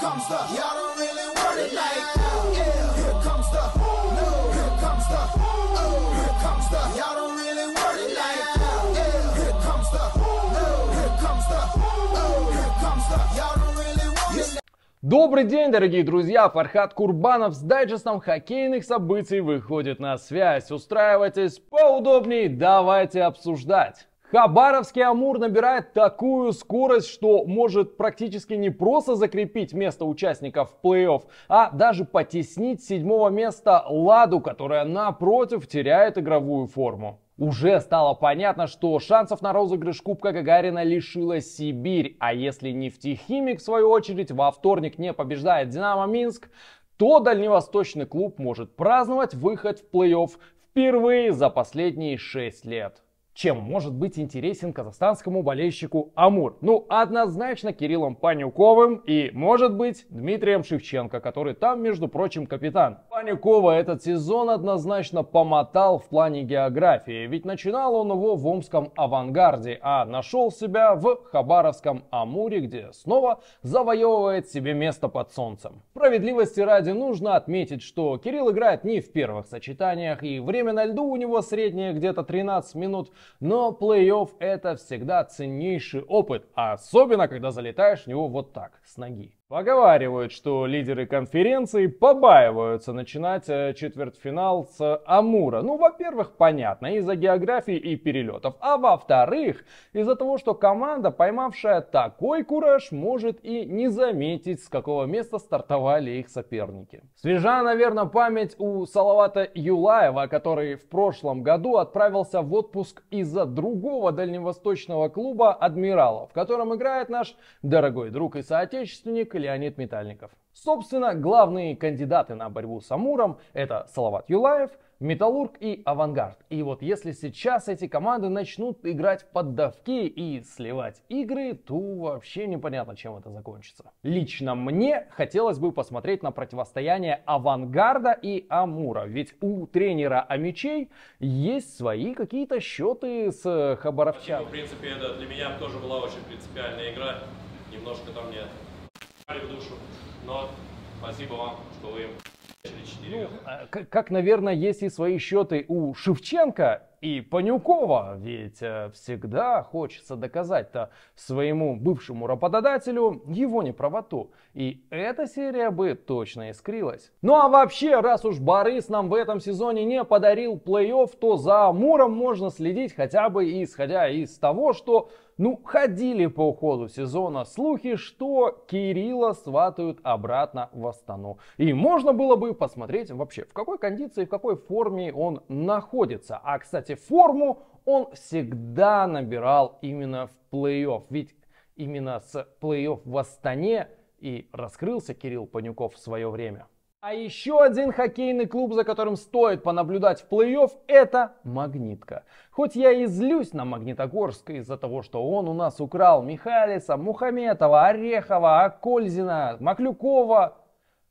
comes the, y'all don't really word it like yeah. Here comes the, no. here comes the, oh. Here comes the, y'all don't really word it like yeah. Here comes the, no. here comes the, oh. Here comes the, y'all don't really word it like Добрый день, дорогие друзья! Фархат Курбанов с дайджестом хоккейных событий выходит на связь. Устраивайтесь поудобнее, давайте обсуждать. Хабаровский Амур набирает такую скорость, что может практически не просто закрепить место участников в плей-офф, а даже потеснить седьмого места Ладу, которая напротив теряет игровую форму. Уже стало понятно, что шансов на розыгрыш Кубка Гагарина лишила Сибирь, а если нефтехимик, в свою очередь, во вторник не побеждает Динамо Минск, то дальневосточный клуб может праздновать выход в плей-офф впервые за последние 6 лет чем может быть интересен казахстанскому болельщику Амур? Ну, однозначно Кириллом Панюковым и, может быть, Дмитрием Шевченко, который там, между прочим, капитан. Паникова этот сезон однозначно помотал в плане географии, ведь начинал он его в омском авангарде, а нашел себя в хабаровском Амуре, где снова завоевывает себе место под солнцем. Справедливости ради нужно отметить, что Кирилл играет не в первых сочетаниях, и время на льду у него среднее где-то 13 минут, но плей-офф это всегда ценнейший опыт, особенно когда залетаешь в него вот так, с ноги. Поговаривают, что лидеры конференции побаиваются начинать э, четвертьфинал с Амура. Ну, во-первых, понятно, из-за географии и перелетов. А во-вторых, из-за того, что команда, поймавшая такой кураж, может и не заметить, с какого места стартовали их соперники. Свежа, наверное, память у Салавата Юлаева, который в прошлом году отправился в отпуск из-за другого дальневосточного клуба «Адмирала», в котором играет наш дорогой друг и соотечественник и Леонид Метальников. Собственно, главные кандидаты на борьбу с Амуром – это Салават Юлаев, Металлург и Авангард. И вот если сейчас эти команды начнут играть в поддавки и сливать игры, то вообще непонятно, чем это закончится. Лично мне хотелось бы посмотреть на противостояние Авангарда и Амура, ведь у тренера Амичей есть свои какие-то счеты с э, Хабаровчаном. В принципе, это для меня тоже была очень принципиальная игра. Немножко там нет в душу, но спасибо вам, что вы 4. Ну, а, как, наверное, есть и свои счеты у Шевченко, и Панюкова, ведь э, всегда хочется доказать-то своему бывшему работодателю его неправоту. И эта серия бы точно искрилась. Ну а вообще, раз уж Борис нам в этом сезоне не подарил плей-офф, то за Амуром можно следить хотя бы исходя из того, что ну, ходили по уходу сезона слухи, что Кирилла сватают обратно в Астану. И можно было бы посмотреть вообще, в какой кондиции, в какой форме он находится. А, кстати, кстати, форму он всегда набирал именно в плей-офф. Ведь именно с плей-офф в Астане и раскрылся Кирилл Панюков в свое время. А еще один хоккейный клуб, за которым стоит понаблюдать в плей-офф, это «Магнитка». Хоть я и злюсь на Магнитогорск из-за того, что он у нас украл Михалиса, Мухаметова, Орехова, Акользина, Маклюкова,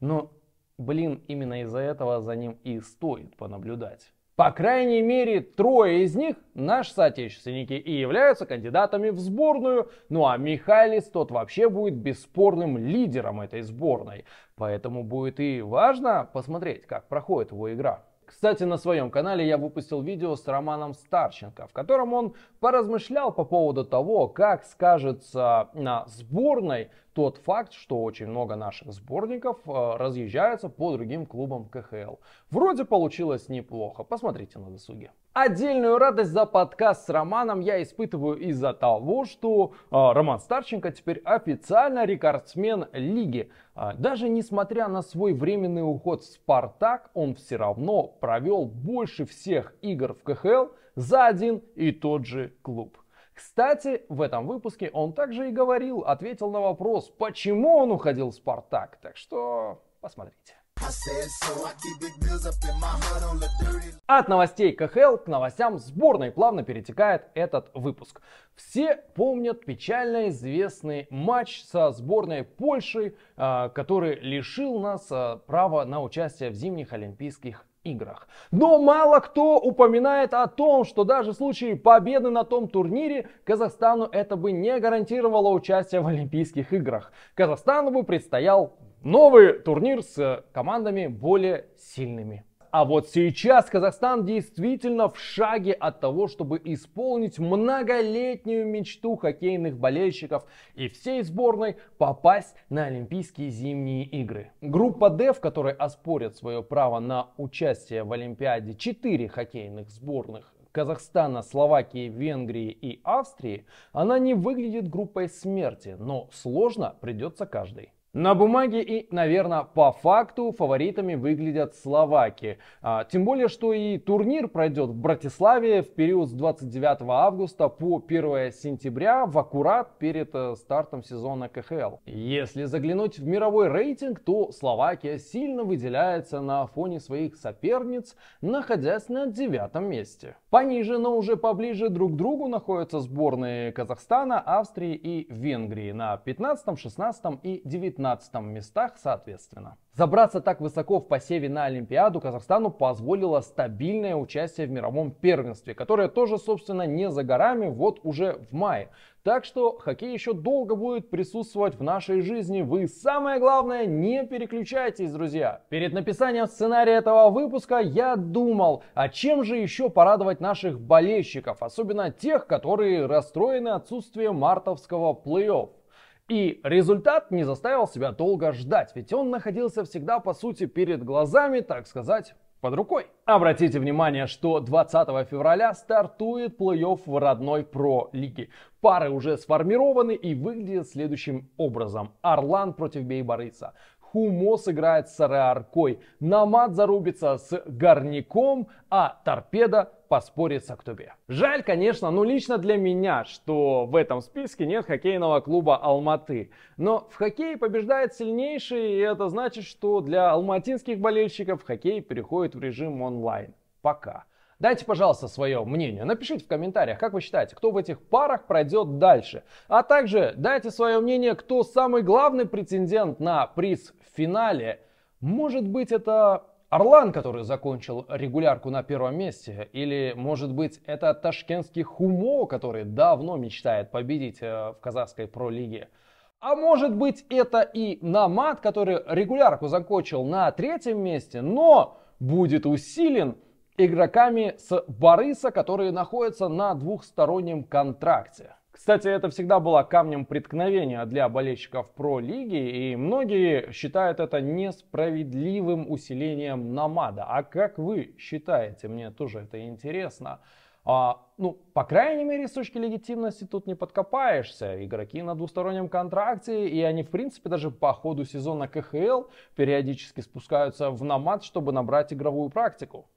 но, блин, именно из-за этого за ним и стоит понаблюдать. По крайней мере, трое из них наши соотечественники и являются кандидатами в сборную, ну а Михайлис тот вообще будет бесспорным лидером этой сборной. Поэтому будет и важно посмотреть, как проходит его игра. Кстати, на своем канале я выпустил видео с Романом Старченко, в котором он поразмышлял по поводу того, как скажется на сборной тот факт, что очень много наших сборников э, разъезжаются по другим клубам КХЛ. Вроде получилось неплохо, посмотрите на досуге. Отдельную радость за подкаст с Романом я испытываю из-за того, что а, Роман Старченко теперь официально рекордсмен лиги. А, даже несмотря на свой временный уход в «Спартак», он все равно провел больше всех игр в КХЛ за один и тот же клуб. Кстати, в этом выпуске он также и говорил, ответил на вопрос, почему он уходил в «Спартак». Так что посмотрите. От новостей КХЛ к новостям сборной плавно перетекает этот выпуск. Все помнят печально известный матч со сборной Польши, а, который лишил нас а, права на участие в зимних Олимпийских играх. Но мало кто упоминает о том, что даже в случае победы на том турнире Казахстану это бы не гарантировало участие в Олимпийских играх. Казахстану бы предстоял Новый турнир с командами более сильными. А вот сейчас Казахстан действительно в шаге от того, чтобы исполнить многолетнюю мечту хоккейных болельщиков и всей сборной попасть на Олимпийские зимние игры. Группа D, в которой оспорят свое право на участие в Олимпиаде 4 хоккейных сборных Казахстана, Словакии, Венгрии и Австрии, она не выглядит группой смерти, но сложно придется каждой. На бумаге и, наверное, по факту фаворитами выглядят словаки. А, тем более, что и турнир пройдет в Братиславе в период с 29 августа по 1 сентября в аккурат перед э, стартом сезона КХЛ. Если заглянуть в мировой рейтинг, то Словакия сильно выделяется на фоне своих соперниц, находясь на девятом месте. Пониже, но уже поближе друг к другу находятся сборные Казахстана, Австрии и Венгрии на 15, 16 и 19 17 местах соответственно. Забраться так высоко в посеве на Олимпиаду Казахстану позволило стабильное участие в мировом первенстве, которое тоже, собственно, не за горами, вот уже в мае. Так что хоккей еще долго будет присутствовать в нашей жизни. Вы, самое главное, не переключайтесь, друзья. Перед написанием сценария этого выпуска я думал, а чем же еще порадовать наших болельщиков, особенно тех, которые расстроены отсутствием мартовского плей-офф. И результат не заставил себя долго ждать, ведь он находился всегда, по сути, перед глазами, так сказать, под рукой. Обратите внимание, что 20 февраля стартует плей-офф в родной про-лиге. Пары уже сформированы и выглядят следующим образом. Орлан против Бей-Бориса. Хумо сыграет с Ареаркой, Намат зарубится с Горняком, а Торпеда поспорит с Актубе. Жаль, конечно, ну лично для меня, что в этом списке нет хоккейного клуба Алматы. Но в хоккее побеждает сильнейший, и это значит, что для алматинских болельщиков хоккей переходит в режим онлайн. Пока. Дайте, пожалуйста, свое мнение. Напишите в комментариях, как вы считаете, кто в этих парах пройдет дальше. А также дайте свое мнение, кто самый главный претендент на приз в финале. Может быть, это Орлан, который закончил регулярку на первом месте, или, может быть, это ташкентский Хумо, который давно мечтает победить э, в казахской пролиге. А может быть, это и Намат, который регулярку закончил на третьем месте, но будет усилен игроками с Бориса, которые находятся на двухстороннем контракте. Кстати, это всегда было камнем преткновения для болельщиков про-лиги, и многие считают это несправедливым усилением намада. А как вы считаете? Мне тоже это интересно. А, ну, по крайней мере, с точки легитимности тут не подкопаешься. Игроки на двустороннем контракте, и они, в принципе, даже по ходу сезона КХЛ периодически спускаются в намат, чтобы набрать игровую практику.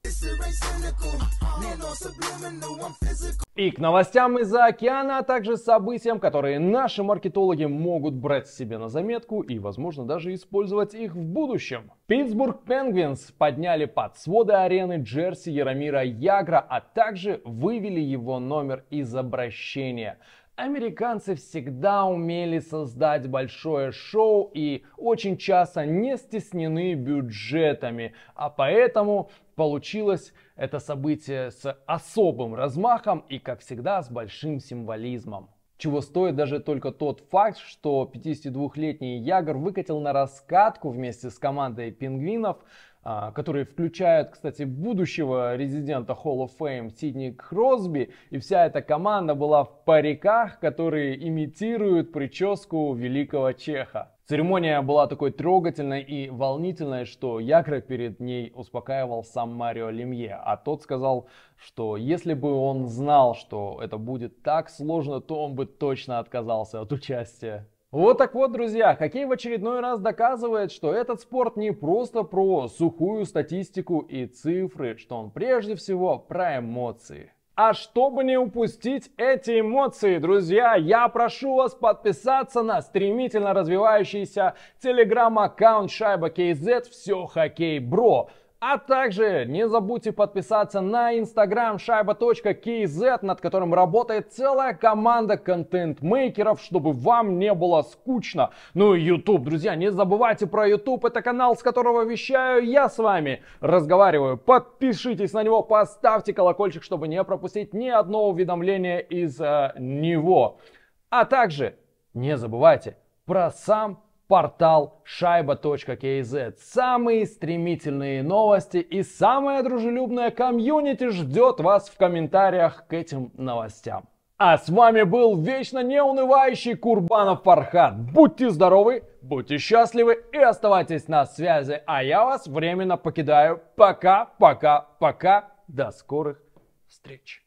И к новостям из-за океана, а также событиям, которые наши маркетологи могут брать себе на заметку и, возможно, даже использовать их в будущем. Питтсбург Пенгвинс подняли под своды арены Джерси Яромира Ягра, а также вывели его номер из обращения. Американцы всегда умели создать большое шоу и очень часто не стеснены бюджетами, а поэтому получилось это событие с особым размахом и, как всегда, с большим символизмом. Чего стоит даже только тот факт, что 52-летний Ягор выкатил на раскатку вместе с командой пингвинов, а, которые включают, кстати, будущего резидента Hall of Fame Сидни Кросби, и вся эта команда была в париках, которые имитируют прическу великого чеха. Церемония была такой трогательной и волнительной, что якро перед ней успокаивал сам Марио Лемье, а тот сказал, что если бы он знал, что это будет так сложно, то он бы точно отказался от участия. Вот так вот, друзья, хоккей в очередной раз доказывает, что этот спорт не просто про сухую статистику и цифры, что он прежде всего про эмоции. А чтобы не упустить эти эмоции, друзья, я прошу вас подписаться на стремительно развивающийся телеграм-аккаунт Шайба КЗ «Все хоккей, бро», а также не забудьте подписаться на инстаграм шайба.кз, над которым работает целая команда контент-мейкеров, чтобы вам не было скучно. Ну и YouTube, друзья, не забывайте про YouTube. Это канал, с которого вещаю я с вами. Разговариваю. Подпишитесь на него, поставьте колокольчик, чтобы не пропустить ни одно уведомление из э, него. А также не забывайте про сам портал шайба.кз. Самые стремительные новости и самая дружелюбная комьюнити ждет вас в комментариях к этим новостям. А с вами был вечно неунывающий Курбанов Фархат. Будьте здоровы, будьте счастливы и оставайтесь на связи. А я вас временно покидаю. Пока, пока, пока. До скорых встреч.